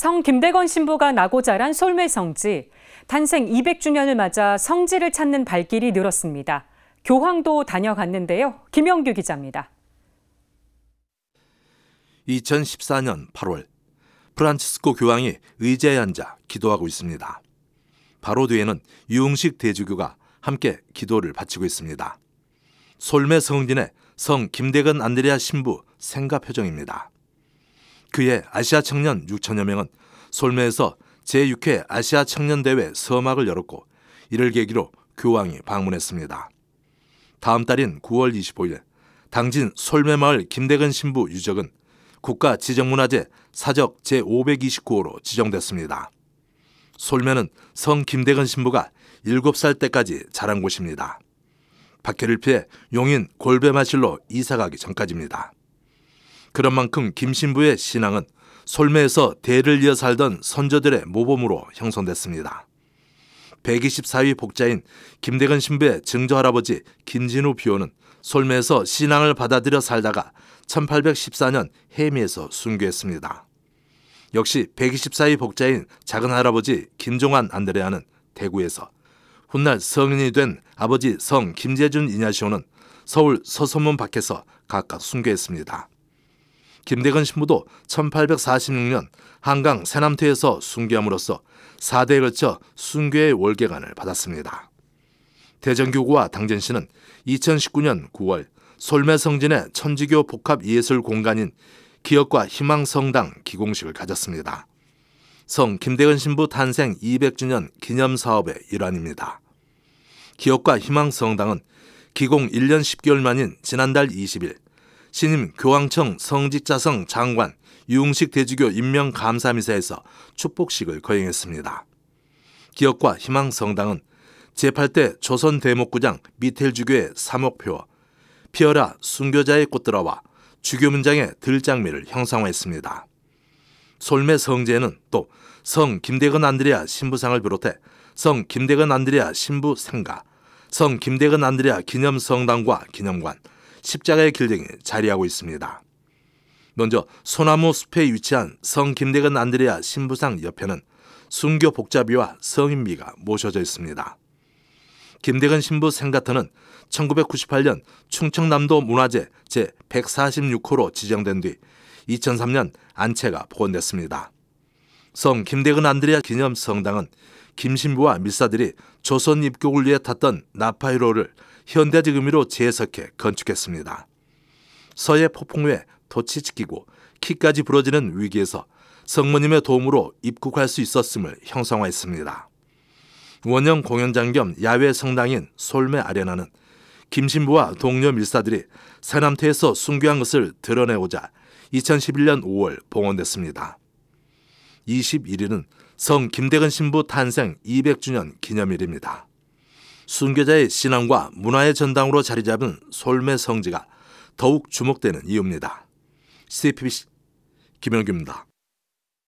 성 김대건 신부가 나고 자란 솔메 성지, 탄생 200주년을 맞아 성지를 찾는 발길이 늘었습니다. 교황도 다녀갔는데요. 김영규 기자입니다. 2014년 8월, 프란치스코 교황이 의자에 앉아 기도하고 있습니다. 바로 뒤에는 유흥식 대주교가 함께 기도를 바치고 있습니다. 솔메 성진의 성 김대건 안드레아 신부 생가 표정입니다. 그해 아시아 청년 6천여 명은 솔메에서 제6회 아시아 청년대회 서막을 열었고 이를 계기로 교황이 방문했습니다. 다음 달인 9월 25일 당진 솔메마을 김대근 신부 유적은 국가 지정문화재 사적 제529호로 지정됐습니다. 솔메는 성 김대근 신부가 7살 때까지 자란 곳입니다. 박해를 피해 용인 골베마실로 이사가기 전까지입니다. 그런 만큼 김신부의 신앙은 솔매에서 대를 이어 살던 선조들의 모범으로 형성됐습니다. 124위 복자인 김대건 신부의 증조할아버지 김진우 비호는 솔매에서 신앙을 받아들여 살다가 1814년 해미에서 순교했습니다. 역시 124위 복자인 작은 할아버지 김종환 안드레아는 대구에서 훗날 성인이 된 아버지 성 김재준 이냐시오는 서울 서소문 밖에서 각각 순교했습니다. 김대건 신부도 1846년 한강 세남태에서 순교함으로써 4대에 걸쳐 순교의 월계관을 받았습니다. 대전교구와 당진시는 2019년 9월 솔매성진의 천지교 복합예술 공간인 기억과 희망성당 기공식을 가졌습니다. 성 김대건 신부 탄생 200주년 기념사업의 일환입니다. 기억과 희망성당은 기공 1년 10개월 만인 지난달 20일 신임 교황청 성직자성 장관 유흥식 대주교 임명 감사미사에서 축복식을 거행했습니다. 기억과 희망 성당은 제8대 조선 대목구장 미텔주교의 사목표 피어라 순교자의 꽃들어와 주교 문장의 들장미를 형상화했습니다. 솔메 성제는 또 성 김대건 안드레아 신부상을 비롯해 성 김대건 안드레아 신부 생가, 성 김대건 안드레아 기념성당과 기념관, 십자가의 길등이 자리하고 있습니다. 먼저 소나무 숲에 위치한 성 김대건 안드레아 신부상 옆에는 순교 복잡이와 성인비가 모셔져 있습니다. 김대건 신부 생가터는 1998년 충청남도 문화재 제146호로 지정된 뒤 2003년 안채가 복원됐습니다. 성 김대건 안드레아 기념 성당은 김신부와 밀사들이 조선 입국을 위해 탔던 나파이로를 현대지금으로 재해석해 건축했습니다. 서해 폭풍 에 도치 지키고 키까지 부러지는 위기에서 성모님의 도움으로 입국할 수 있었음을 형상화했습니다. 원형 공연장 겸 야외 성당인 솔메 아레나는 김신부와 동료 밀사들이 새남태에서 순교한 것을 드러내고자 2011년 5월 봉헌됐습니다. 21일은 성 김대근 신부 탄생 200주년 기념일입니다. 순교자의 신앙과 문화의 전당으로 자리 잡은 솔메 성지가 더욱 주목되는 이유입니다. CPBC 김영규입니다.